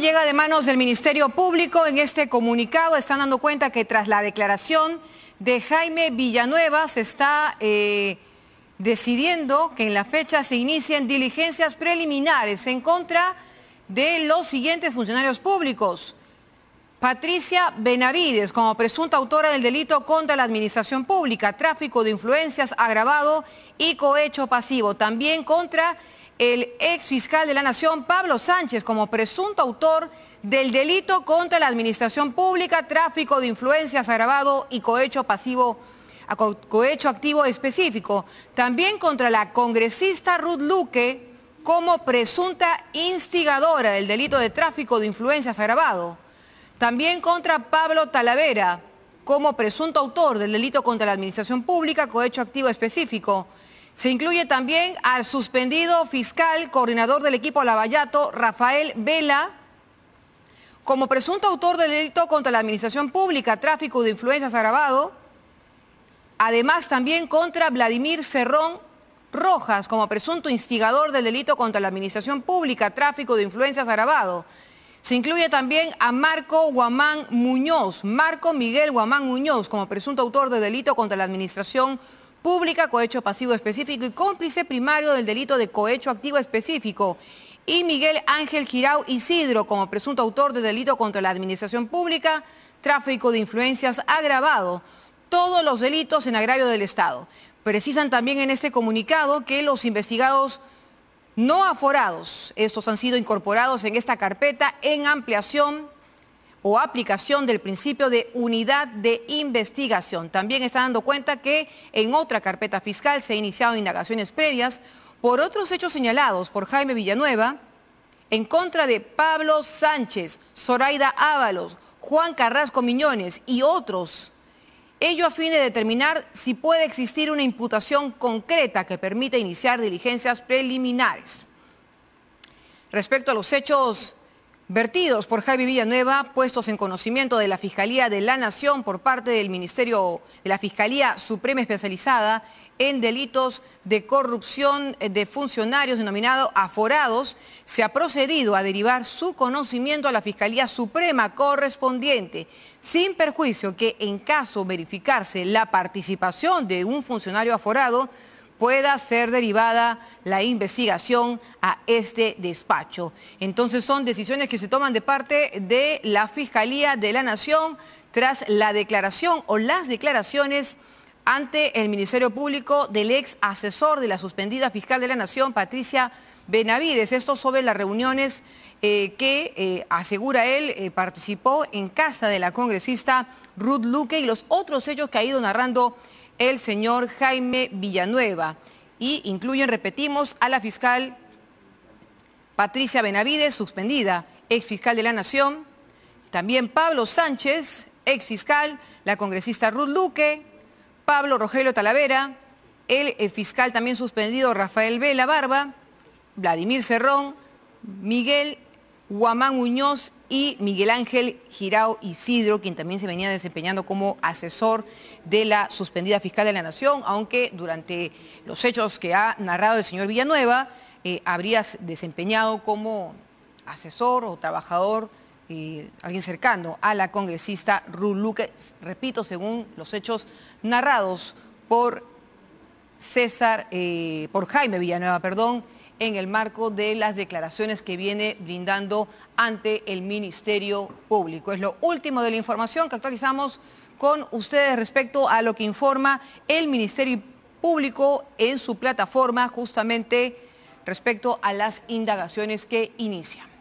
Llega de manos del Ministerio Público. En este comunicado están dando cuenta que tras la declaración de Jaime Villanueva se está eh, decidiendo que en la fecha se inicien diligencias preliminares en contra de los siguientes funcionarios públicos. Patricia Benavides como presunta autora del delito contra la administración pública, tráfico de influencias agravado y cohecho pasivo. También contra el ex fiscal de la Nación, Pablo Sánchez, como presunto autor del delito contra la administración pública, tráfico de influencias agravado y cohecho pasivo cohecho activo específico, también contra la congresista Ruth Luque como presunta instigadora del delito de tráfico de influencias agravado, también contra Pablo Talavera como presunto autor del delito contra la administración pública, cohecho activo específico, se incluye también al suspendido fiscal, coordinador del equipo Lavallato, Rafael Vela, como presunto autor del delito contra la administración pública, tráfico de influencias agravado. Además, también contra Vladimir Cerrón Rojas, como presunto instigador del delito contra la administración pública, tráfico de influencias agravado. Se incluye también a Marco Guamán Muñoz, Marco Miguel Guamán Muñoz, como presunto autor del delito contra la administración pública pública, cohecho pasivo específico y cómplice primario del delito de cohecho activo específico. Y Miguel Ángel Girau Isidro como presunto autor del delito contra la administración pública, tráfico de influencias agravado, todos los delitos en agravio del Estado. Precisan también en este comunicado que los investigados no aforados, estos han sido incorporados en esta carpeta en ampliación o aplicación del principio de unidad de investigación. También está dando cuenta que en otra carpeta fiscal se han iniciado indagaciones previas por otros hechos señalados por Jaime Villanueva en contra de Pablo Sánchez, Zoraida Ábalos, Juan Carrasco Miñones y otros. Ello a fin de determinar si puede existir una imputación concreta que permita iniciar diligencias preliminares. Respecto a los hechos vertidos por Javi Villanueva, puestos en conocimiento de la Fiscalía de la Nación por parte del Ministerio de la Fiscalía Suprema Especializada en delitos de corrupción de funcionarios denominados aforados, se ha procedido a derivar su conocimiento a la Fiscalía Suprema correspondiente, sin perjuicio que en caso verificarse la participación de un funcionario aforado, pueda ser derivada la investigación a este despacho. Entonces son decisiones que se toman de parte de la Fiscalía de la Nación tras la declaración o las declaraciones ante el Ministerio Público del ex asesor de la suspendida fiscal de la Nación, Patricia Benavides. Esto sobre las reuniones eh, que, eh, asegura él, eh, participó en casa de la congresista Ruth Luque y los otros hechos que ha ido narrando el señor Jaime Villanueva y incluyen, repetimos, a la fiscal Patricia Benavides, suspendida, ex fiscal de la Nación, también Pablo Sánchez, ex fiscal, la congresista Ruth Luque, Pablo Rogelio Talavera, el eh, fiscal también suspendido Rafael Vela Barba, Vladimir Cerrón, Miguel Guamán Uñoz y Miguel Ángel Girao Isidro, quien también se venía desempeñando como asesor de la suspendida fiscal de la Nación, aunque durante los hechos que ha narrado el señor Villanueva, eh, habría desempeñado como asesor o trabajador, eh, alguien cercano a la congresista Ruth Lucas, repito, según los hechos narrados por César, eh, por Jaime Villanueva, perdón, en el marco de las declaraciones que viene brindando ante el Ministerio Público. Es lo último de la información que actualizamos con ustedes respecto a lo que informa el Ministerio Público en su plataforma justamente respecto a las indagaciones que inician.